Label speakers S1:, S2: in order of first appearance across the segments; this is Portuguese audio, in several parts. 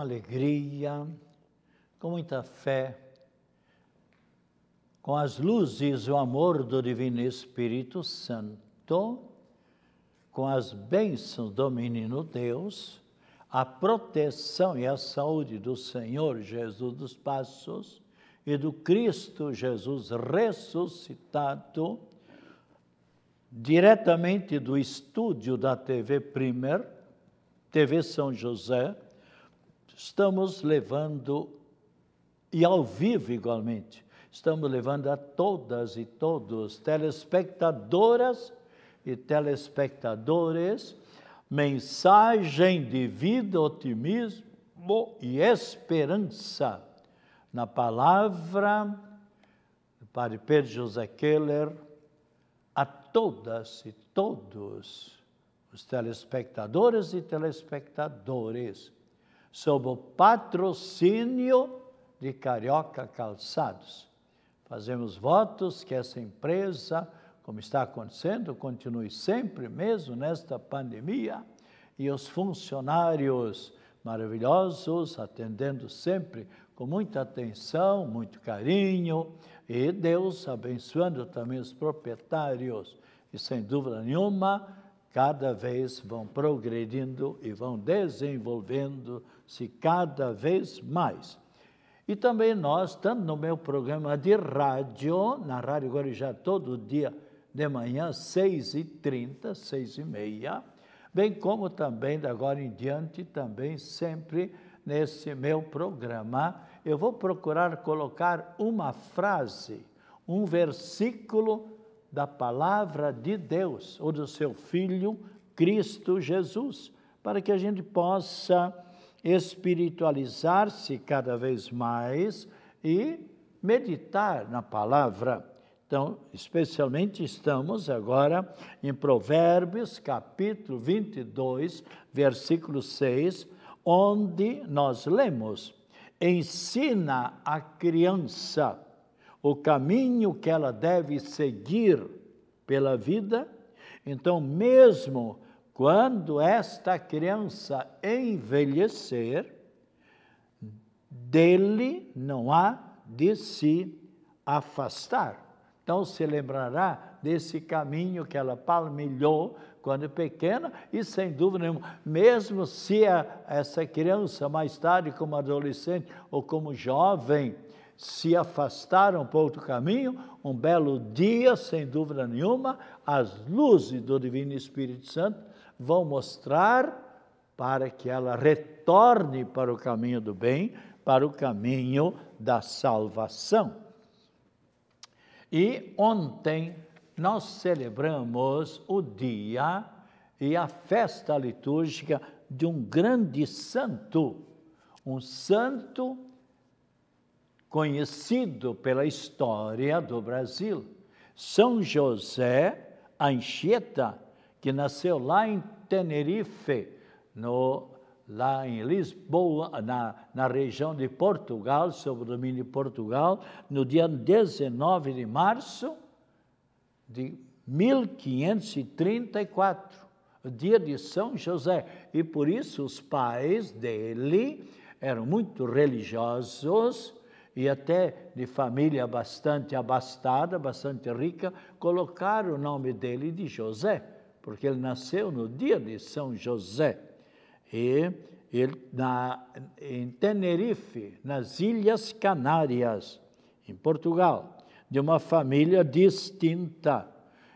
S1: alegria, com muita fé, com as luzes e o amor do Divino Espírito Santo, com as bênçãos do Menino Deus, a proteção e a saúde do Senhor Jesus dos Passos e do Cristo Jesus ressuscitado, diretamente do estúdio da TV Primer, TV São José, estamos levando, e ao vivo igualmente, estamos levando a todas e todos, telespectadoras e telespectadores, mensagem de vida, otimismo e esperança na palavra do Padre Pedro José Keller a todas e todos os telespectadores e telespectadores sob o patrocínio de Carioca Calçados. Fazemos votos que essa empresa, como está acontecendo, continue sempre mesmo nesta pandemia e os funcionários maravilhosos atendendo sempre com muita atenção, muito carinho e Deus abençoando também os proprietários e sem dúvida nenhuma cada vez vão progredindo e vão desenvolvendo-se cada vez mais. E também nós, tanto no meu programa de rádio, na Rádio Guarujá, todo dia de manhã, 6h30, 6h30, bem como também, de agora em diante, também sempre nesse meu programa, eu vou procurar colocar uma frase, um versículo da palavra de Deus ou do seu Filho Cristo Jesus, para que a gente possa espiritualizar-se cada vez mais e meditar na palavra. Então, especialmente estamos agora em Provérbios, capítulo 22, versículo 6, onde nós lemos: Ensina a criança o caminho que ela deve seguir pela vida, então, mesmo quando esta criança envelhecer, dele não há de se afastar. Então, se lembrará desse caminho que ela palmilhou quando pequena, e sem dúvida nenhuma, mesmo se a, essa criança mais tarde, como adolescente ou como jovem, se afastaram para outro caminho, um belo dia, sem dúvida nenhuma, as luzes do Divino Espírito Santo vão mostrar para que ela retorne para o caminho do bem, para o caminho da salvação. E ontem nós celebramos o dia e a festa litúrgica de um grande santo, um santo conhecido pela história do Brasil. São José Anchieta, que nasceu lá em Tenerife, no, lá em Lisboa, na, na região de Portugal, sob o domínio de Portugal, no dia 19 de março de 1534, o dia de São José. E por isso os pais dele eram muito religiosos, e até de família bastante abastada, bastante rica, colocaram o nome dele de José, porque ele nasceu no dia de São José. E ele, na, em Tenerife, nas Ilhas Canárias, em Portugal, de uma família distinta.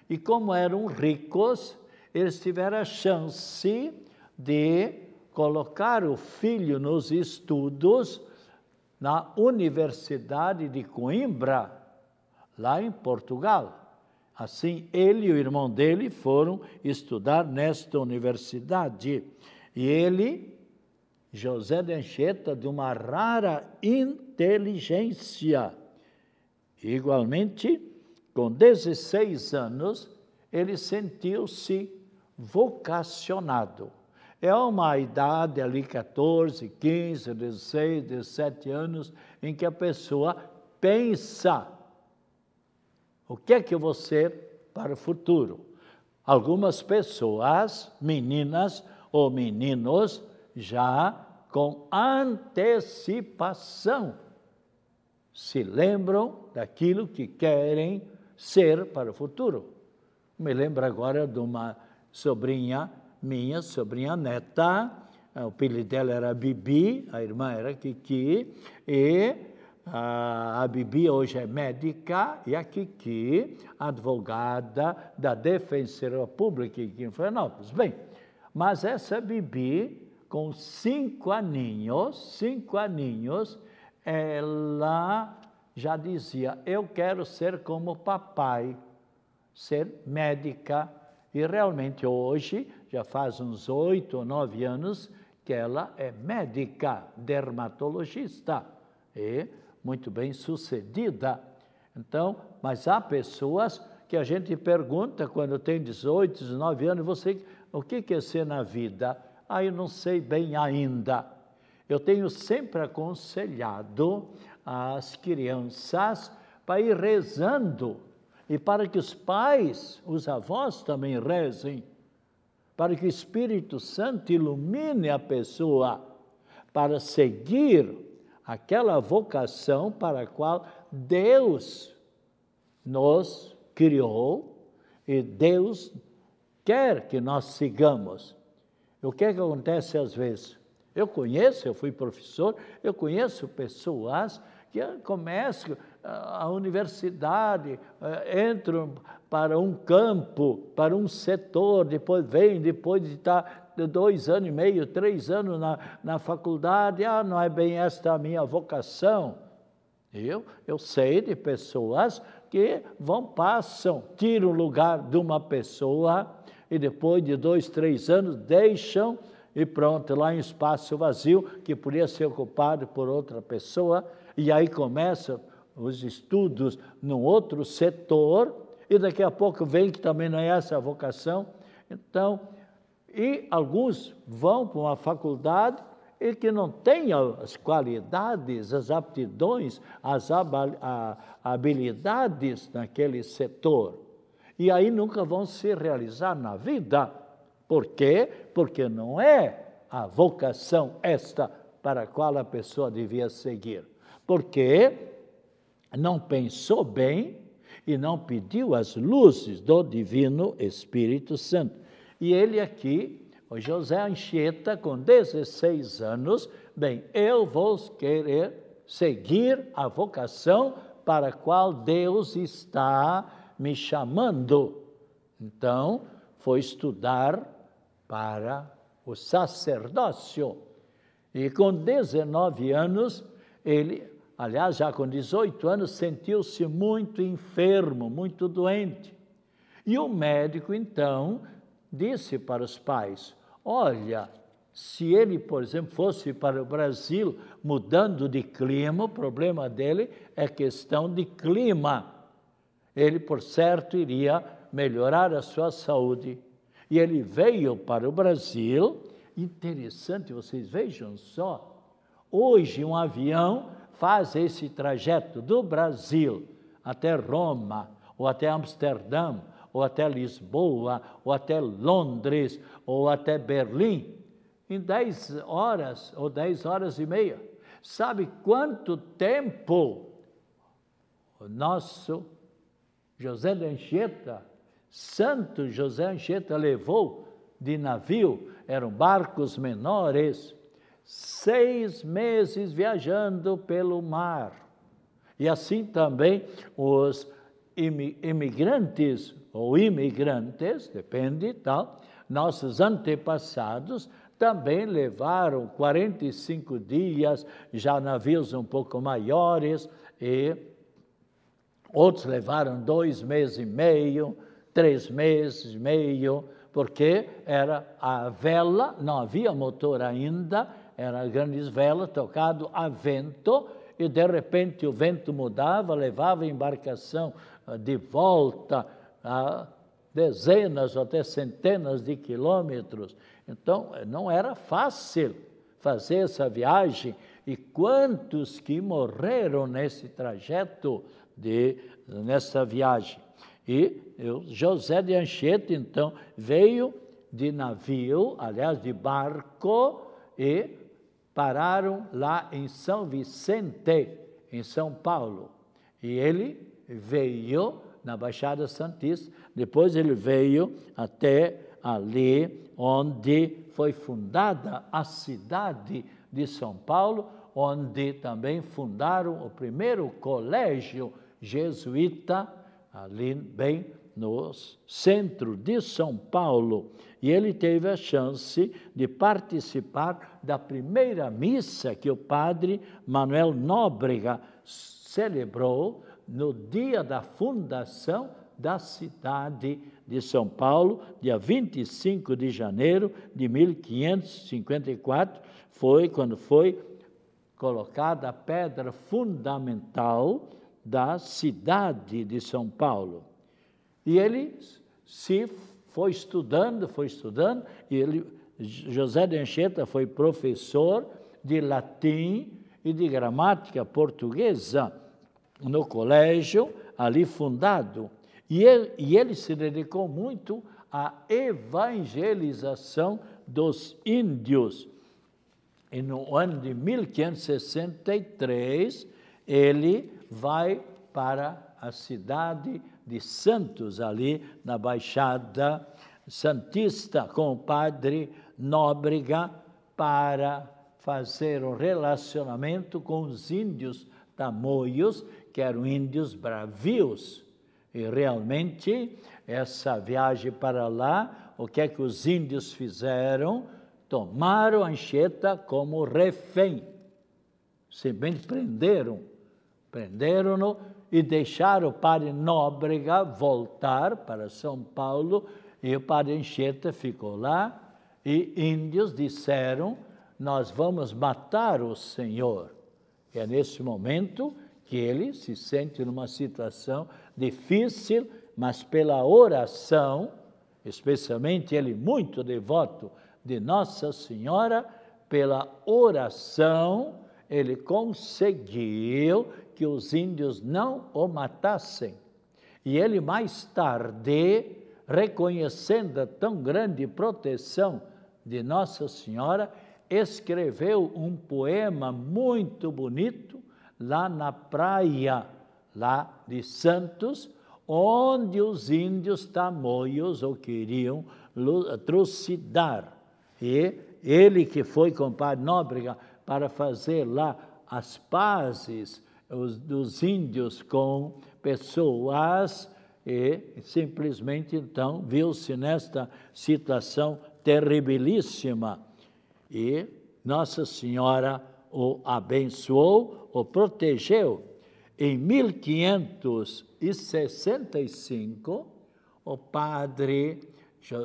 S1: E como eram ricos, eles tiveram a chance de colocar o filho nos estudos na Universidade de Coimbra, lá em Portugal. Assim, ele e o irmão dele foram estudar nesta universidade. E ele, José de Anchieta, de uma rara inteligência. Igualmente, com 16 anos, ele sentiu-se vocacionado. É uma idade ali, 14, 15, 16, 17 anos, em que a pessoa pensa o que é que vou ser para o futuro. Algumas pessoas, meninas ou meninos, já com antecipação se lembram daquilo que querem ser para o futuro. Me lembro agora de uma sobrinha minha sobrinha neta, ah, o apelido dela era Bibi, a irmã era Kiki, e a, ah, a Bibi hoje é médica e a Kiki, advogada da Defensoria Pública aqui em Florianópolis. Bem, mas essa Bibi, com cinco aninhos, cinco aninhos, ela já dizia: Eu quero ser como papai, ser médica. E realmente hoje já faz uns oito ou nove anos que ela é médica dermatologista e muito bem sucedida. Então, mas há pessoas que a gente pergunta quando tem 18, 19 anos, você, o que quer é ser na vida? Ah, eu não sei bem ainda. Eu tenho sempre aconselhado as crianças para ir rezando e para que os pais, os avós também rezem para que o Espírito Santo ilumine a pessoa para seguir aquela vocação para a qual Deus nos criou e Deus quer que nós sigamos. O que, é que acontece às vezes? Eu conheço, eu fui professor, eu conheço pessoas que começam ah, a universidade, ah, entram para um campo, para um setor, depois vem, depois de tá estar dois anos e meio, três anos na, na faculdade, ah, não é bem esta a minha vocação. Eu, eu sei de pessoas que vão, passam, tiram o lugar de uma pessoa e depois de dois, três anos deixam e pronto, lá em espaço vazio que podia ser ocupado por outra pessoa, e aí começam os estudos num outro setor, e daqui a pouco vem que também não é essa a vocação. Então, e alguns vão para uma faculdade e que não tem as qualidades, as aptidões, as habilidades naquele setor. E aí nunca vão se realizar na vida. Por quê? Porque não é a vocação esta para a qual a pessoa devia seguir. Porque não pensou bem e não pediu as luzes do Divino Espírito Santo. E ele aqui, o José Anchieta, com 16 anos, bem, eu vou querer seguir a vocação para a qual Deus está me chamando. Então, foi estudar para o sacerdócio. E com 19 anos, ele aliás, já com 18 anos, sentiu-se muito enfermo, muito doente. E o médico, então, disse para os pais: Olha, se ele, por exemplo, fosse para o Brasil mudando de clima, o problema dele é questão de clima. Ele, por certo, iria melhorar a sua saúde. E ele veio para o Brasil. Interessante, vocês vejam só. Hoje, um avião faz esse trajeto do Brasil até Roma, ou até Amsterdã, ou até Lisboa, ou até Londres, ou até Berlim, em 10 horas ou 10 horas e meia. Sabe quanto tempo o nosso José de Anchieta, Santo José Anchieta, levou de navio? Eram barcos menores seis meses viajando pelo mar. E assim também os imigrantes ou imigrantes, depende, tal, nossos antepassados também levaram 45 dias, já navios um pouco maiores, e outros levaram dois meses e meio, três meses e meio, porque era a vela, não havia motor ainda, era grandes velas, tocado a vento, e de repente o vento mudava, levava a embarcação ah, de volta a dezenas ou até centenas de quilômetros. Então, eh, não era fácil fazer essa viagem. E quantos que morreram nesse trajeto, de, nessa viagem? E eu, José de Anchieta, então, veio de navio, aliás, de barco, e pararam lá em São Vicente, em São Paulo. E ele veio na Baixada Santista, depois ele veio até ali onde foi fundada a cidade de São Paulo, onde também fundaram o primeiro colégio jesuíta, ali bem no centro de São Paulo e ele teve a chance de participar da primeira missa que o padre Manuel Nóbrega celebrou no dia da fundação da cidade de São Paulo, dia 25 de janeiro de 1554, foi quando foi colocada a pedra fundamental da cidade de São Paulo. E ele se foi estudando, foi estudando, e ele, José de Anchieta foi professor de latim e de gramática portuguesa no colégio ali fundado. E ele, e ele se dedicou muito à evangelização dos índios. E no ano de 1563, ele vai para a cidade de Santos, ali na Baixada Santista, com o padre Nóbrega, para fazer um relacionamento com os índios tamoios, que eram índios bravios. E realmente, essa viagem para lá, o que é que os índios fizeram? Tomaram Anchieta como refém. Se bem prenderam, prenderam-no e deixar o padre Nóbrega voltar para São Paulo e o padre Enxeta ficou lá e índios disseram, nós vamos matar o Senhor. E é nesse momento que ele se sente numa situação difícil, mas pela oração, especialmente ele muito devoto de Nossa Senhora, pela oração ele conseguiu que os índios não o matassem. E ele mais tarde, reconhecendo a tão grande proteção de Nossa Senhora, escreveu um poema muito bonito lá na praia, lá de Santos, onde os índios tamoios o queriam trucidar. E ele que foi com o Padre Nóbrega para fazer lá as pazes os, dos índios com pessoas e simplesmente então viu-se nesta situação terribilíssima e Nossa Senhora o abençoou, o protegeu. Em 1565, o padre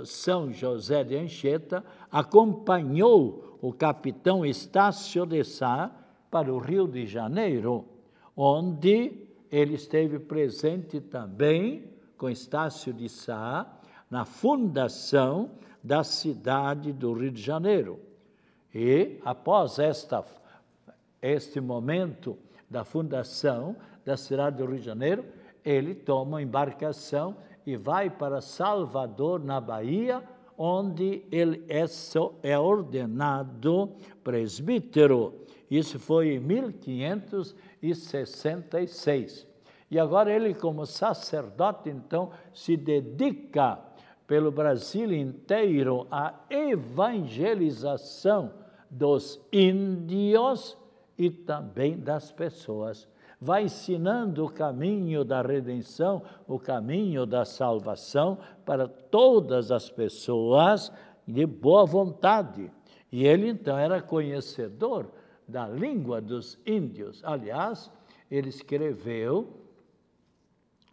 S1: São José de Anchieta acompanhou o capitão Estácio de Sá para o Rio de Janeiro onde ele esteve presente também com Estácio de Sá na fundação da cidade do Rio de Janeiro. E após esta, este momento da fundação da cidade do Rio de Janeiro, ele toma uma embarcação e vai para Salvador, na Bahia, onde ele é, é ordenado presbítero. Isso foi em 1566. E agora ele, como sacerdote, então, se dedica pelo Brasil inteiro à evangelização dos índios e também das pessoas. Vai ensinando o caminho da redenção, o caminho da salvação para todas as pessoas de boa vontade. E ele então era conhecedor da língua dos índios. Aliás, ele escreveu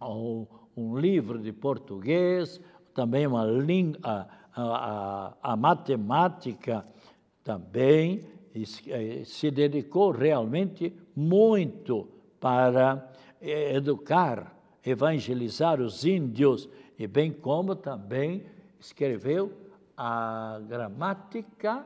S1: um livro de português, também uma língua, a, a, a matemática também se dedicou realmente muito para eh, educar, evangelizar os índios, e bem como também escreveu a gramática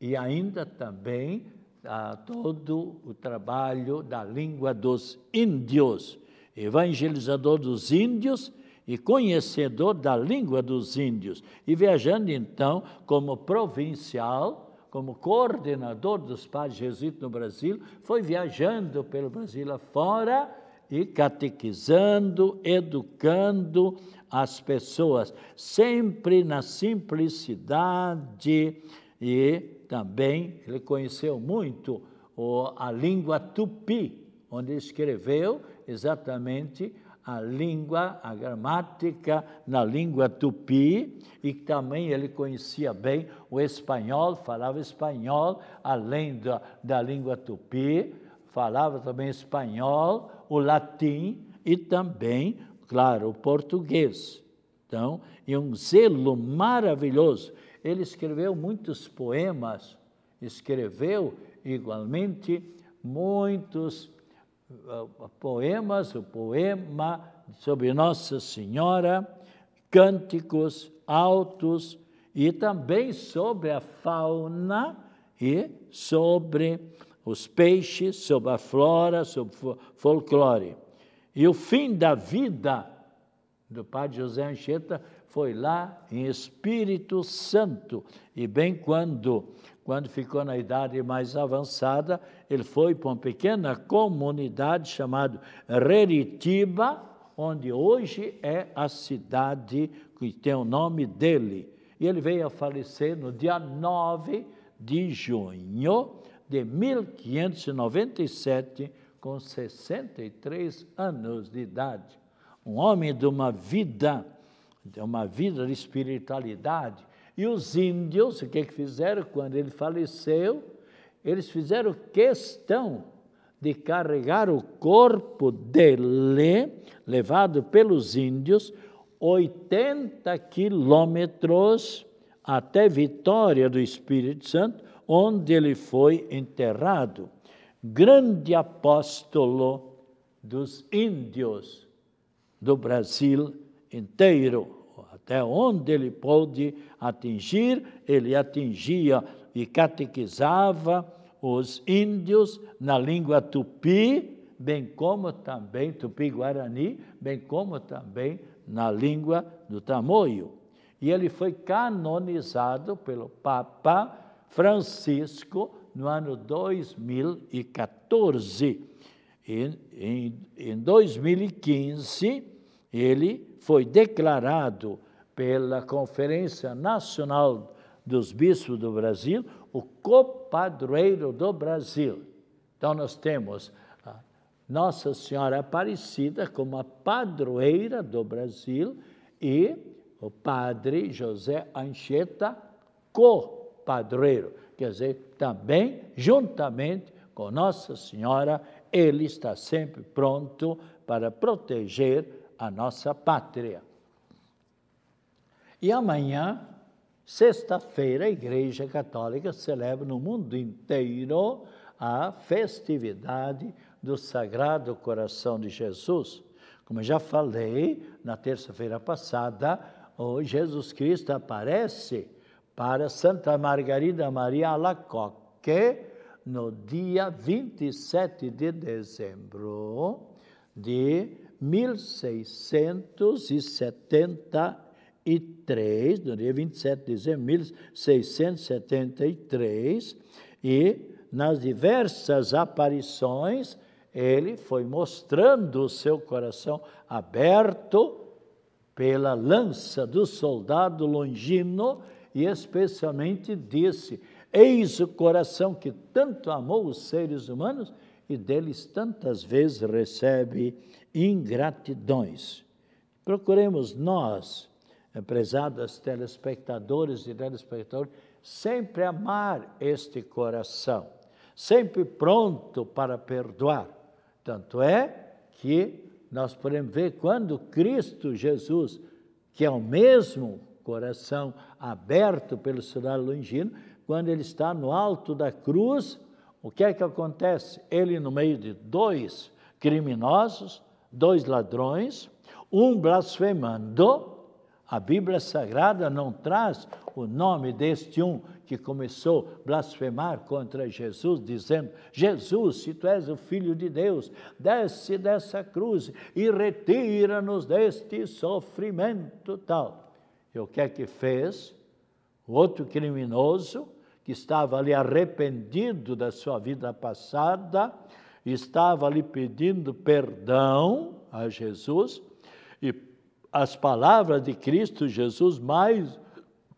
S1: e ainda também a todo o trabalho da língua dos índios, evangelizador dos índios e conhecedor da língua dos índios, e viajando então como provincial, como coordenador dos padres jesuítas no Brasil, foi viajando pelo Brasil afora e catequizando, educando as pessoas, sempre na simplicidade, e também ele conheceu muito a língua tupi, onde escreveu exatamente a língua, a gramática na língua tupi, e também ele conhecia bem o espanhol, falava espanhol, além da, da língua tupi, falava também espanhol, o latim e também, claro, o português. Então, e um zelo maravilhoso ele escreveu muitos poemas, escreveu igualmente muitos ah, ah, poemas, o poema sobre Nossa Senhora, cânticos altos e também sobre a fauna e sobre os peixes, sobre a flora, sobre o folclore. E o fim da vida do padre José Anchieta foi lá em Espírito Santo. E bem quando, quando ficou na idade mais avançada, ele foi para uma pequena comunidade chamada Reritiba, onde hoje é a cidade que tem o nome dele. E ele veio a falecer no dia 9 de junho de 1597, com 63 anos de idade. Um homem de uma vida é uma vida de espiritualidade. E os índios, o que, que fizeram quando ele faleceu? Eles fizeram questão de carregar o corpo dele, levado pelos índios, 80 quilômetros até Vitória do Espírito Santo, onde ele foi enterrado. Grande apóstolo dos índios do Brasil inteiro. Até onde ele pôde atingir, ele atingia e catequizava os índios na língua tupi, bem como também tupi-guarani, bem como também na língua do tamoio. E ele foi canonizado pelo Papa Francisco no ano 2014. Em, em, em 2015, ele foi declarado pela Conferência Nacional dos Bispos do Brasil o copadroeiro do Brasil. Então, nós temos Nossa Senhora Aparecida como a padroeira do Brasil e o padre José Anchieta, copadroeiro. Quer dizer, também, juntamente com Nossa Senhora, ele está sempre pronto para proteger a nossa pátria. E amanhã, sexta-feira, a Igreja Católica celebra no mundo inteiro a festividade do Sagrado Coração de Jesus. Como eu já falei na terça-feira passada, o Jesus Cristo aparece para Santa Margarida Maria Alacoque no dia 27 de dezembro de 1673, no dia 27 de dezembro de 1673, e nas diversas aparições ele foi mostrando o seu coração aberto pela lança do soldado longino e especialmente disse: Eis o coração que tanto amou os seres humanos e deles tantas vezes recebe ingratidões. Procuremos nós, prezadas telespectadores e telespectadores, sempre amar este coração, sempre pronto para perdoar. Tanto é que nós podemos ver quando Cristo Jesus, que é o mesmo coração aberto pelo sinal longino, quando ele está no alto da cruz, o que é que acontece? Ele, no meio de dois criminosos, dois ladrões, um blasfemando, a Bíblia Sagrada não traz o nome deste um que começou a blasfemar contra Jesus, dizendo: Jesus, se tu és o Filho de Deus, desce dessa cruz e retira-nos deste sofrimento tal. E o que é que fez? O outro criminoso, que estava ali arrependido da sua vida passada, estava ali pedindo perdão a Jesus, e as palavras de Cristo Jesus, mais,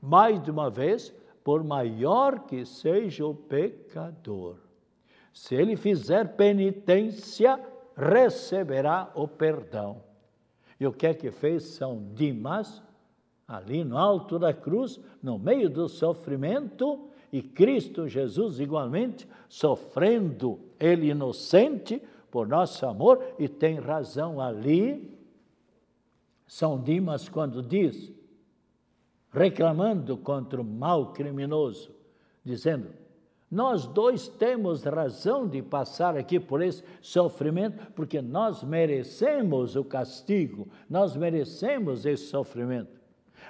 S1: mais de uma vez, por maior que seja o pecador, se ele fizer penitência, receberá o perdão. E o que é que fez São Dimas? Ali no alto da cruz, no meio do sofrimento, e Cristo Jesus igualmente, sofrendo ele inocente por nosso amor, e tem razão ali São Dimas quando diz, reclamando contra o mal criminoso, dizendo: Nós dois temos razão de passar aqui por esse sofrimento, porque nós merecemos o castigo, nós merecemos esse sofrimento.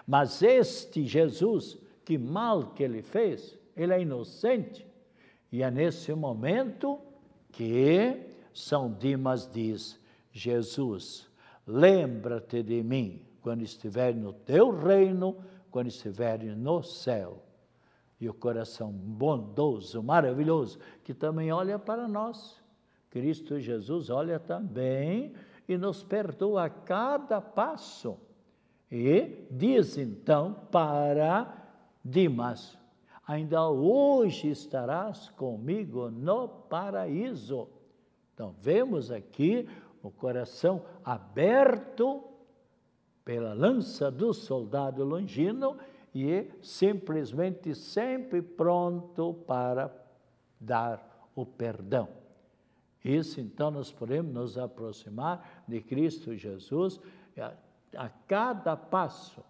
S1: Mas este Jesus, que mal que ele fez, ele é inocente. E é nesse momento que São Dimas diz: Jesus, lembra-te de mim quando estiver no teu reino, quando estiver no céu. E o coração bondoso, maravilhoso, que também olha para nós. Cristo Jesus olha também e nos perdoa a cada passo. E diz então para Dimas: ainda hoje estarás comigo no paraíso. Então, vemos aqui o coração aberto pela lança do soldado longino e simplesmente sempre pronto para dar o perdão. Isso então nós podemos nos aproximar de Cristo Jesus a, a cada passo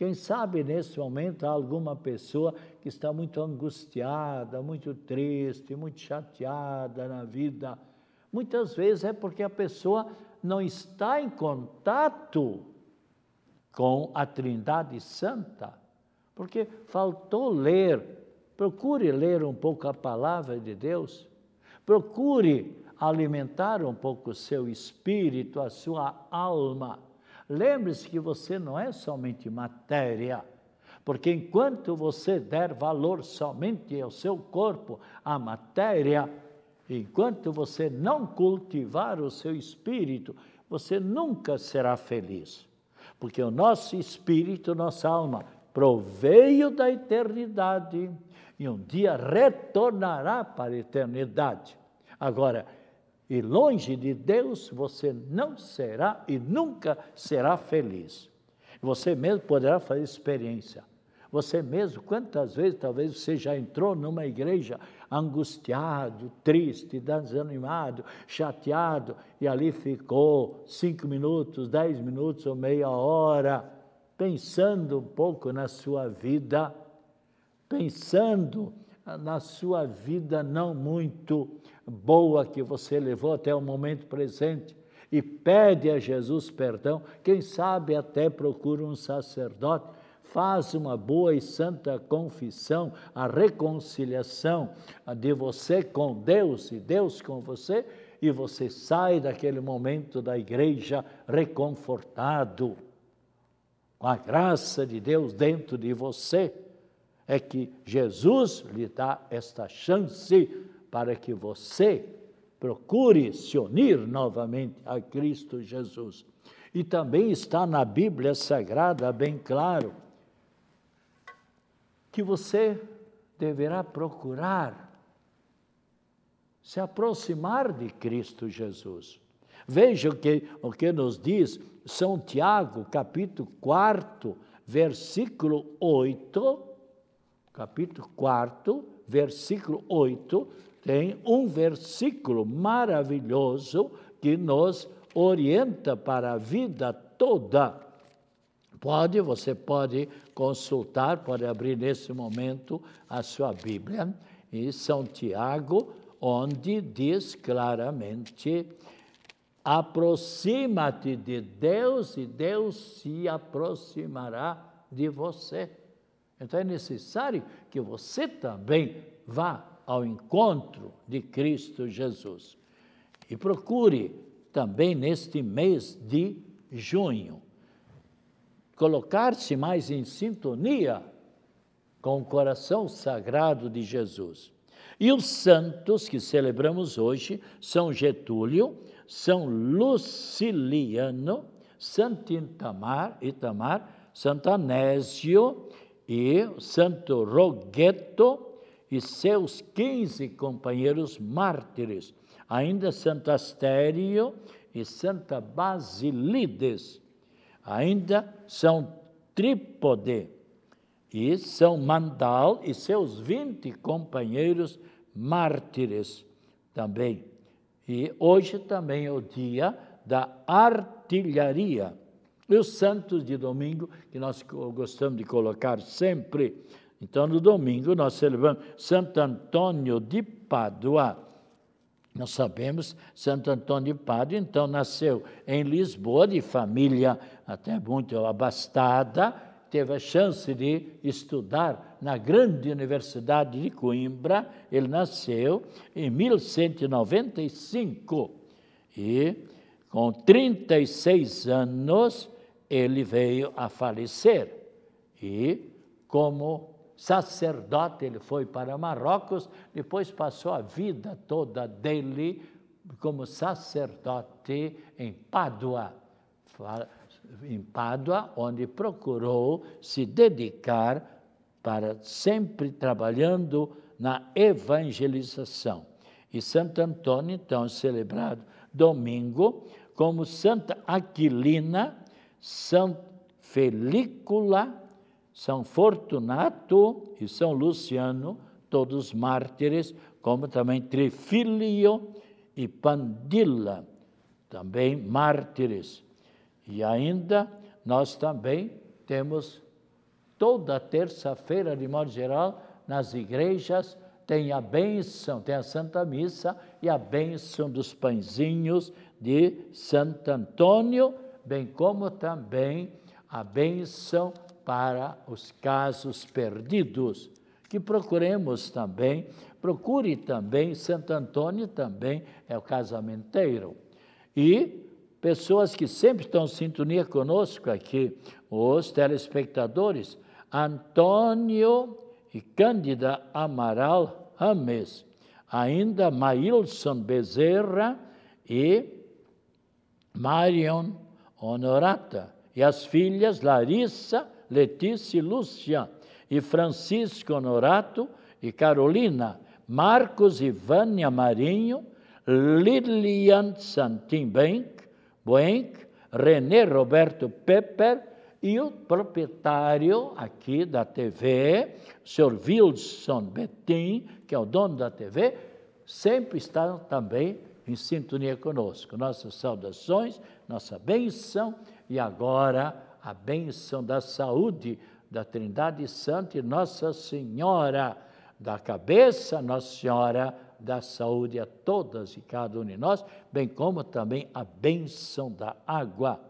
S1: quem sabe nesse momento há alguma pessoa que está muito angustiada, muito triste, muito chateada na vida. Muitas vezes é porque a pessoa não está em contato com a Trindade Santa, porque faltou ler. Procure ler um pouco a palavra de Deus. Procure alimentar um pouco o seu espírito, a sua alma Lembre-se que você não é somente matéria, porque enquanto você der valor somente ao seu corpo, à matéria, enquanto você não cultivar o seu espírito, você nunca será feliz. Porque o nosso espírito, nossa alma, proveio da eternidade e um dia retornará para a eternidade. Agora, e longe de Deus você não será e nunca será feliz. Você mesmo poderá fazer experiência. Você mesmo, quantas vezes talvez você já entrou numa igreja angustiado, triste, desanimado, chateado, e ali ficou cinco minutos, dez minutos ou meia hora, pensando um pouco na sua vida, pensando na sua vida não muito, boa que você levou até o momento presente e pede a Jesus perdão, quem sabe até procura um sacerdote, faz uma boa e santa confissão, a reconciliação de você com Deus e Deus com você, e você sai daquele momento da igreja reconfortado. Com a graça de Deus dentro de você, é que Jesus lhe dá esta chance para que você procure se unir novamente a Cristo Jesus. E também está na Bíblia Sagrada bem claro que você deverá procurar se aproximar de Cristo Jesus. Veja o que, o que nos diz São Tiago, capítulo 4, versículo 8. Capítulo 4, versículo 8 tem um versículo maravilhoso que nos orienta para a vida toda. Pode, você pode consultar, pode abrir nesse momento a sua Bíblia em São Tiago, onde diz claramente: aproxima-te de Deus e Deus se aproximará de você. Então é necessário que você também vá ao encontro de Cristo Jesus. E procure também neste mês de junho colocar-se mais em sintonia com o coração sagrado de Jesus. E os santos que celebramos hoje são Getúlio, São Luciliano, Santo Itamar, Itamar Santo Anésio e Santo Rogueto e seus 15 companheiros mártires, ainda Santo Astério e Santa Basilides, ainda São Trípode e São Mandal e seus 20 companheiros mártires também. E hoje também é o dia da artilharia. E os santos de domingo, que nós gostamos de colocar sempre então, no domingo, nós celebramos Santo Antônio de Pádua. Nós sabemos, Santo Antônio de Pádua, então, nasceu em Lisboa, de família até muito abastada, teve a chance de estudar na grande Universidade de Coimbra. Ele nasceu em 1195 e, com 36 anos, ele veio a falecer. E, como sacerdote, ele foi para Marrocos, depois passou a vida toda dele como sacerdote em Pádua. Em Pádua, onde procurou se dedicar para sempre trabalhando na evangelização. E Santo Antônio, então, celebrado domingo, como Santa Aquilina, Santa Felícula, são Fortunato e São Luciano, todos mártires, como também Trifilio e Pandila, também mártires. E ainda nós também temos toda terça-feira, de modo geral, nas igrejas, tem a bênção, tem a Santa Missa e a bênção dos pãezinhos de Santo Antônio, bem como também a bênção para os casos perdidos, que procuremos também, procure também, Santo Antônio também é o casamenteiro. E pessoas que sempre estão em sintonia conosco aqui, os telespectadores, Antônio e Cândida Amaral Rames, ainda Maílson Bezerra e Marion Honorata, e as filhas Larissa Letícia e Lúcia, e Francisco Honorato e Carolina, Marcos e Vânia Marinho, Lilian Santin Benck, Boenck, René Roberto Pepper e o proprietário aqui da TV, o Sr. Wilson Betim, que é o dono da TV, sempre está também em sintonia conosco. Nossas saudações, nossa benção e agora a bênção da saúde da Trindade Santa e Nossa Senhora, da cabeça Nossa Senhora da saúde a todas e cada um de nós, bem como também a bênção da água.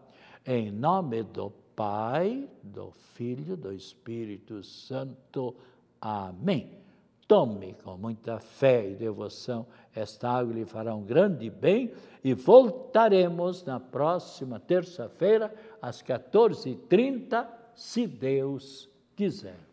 S1: Em nome do Pai, do Filho, do Espírito Santo. Amém. Tome com muita fé e devoção esta água, lhe fará um grande bem e voltaremos na próxima terça-feira às 14h30, se Deus quiser.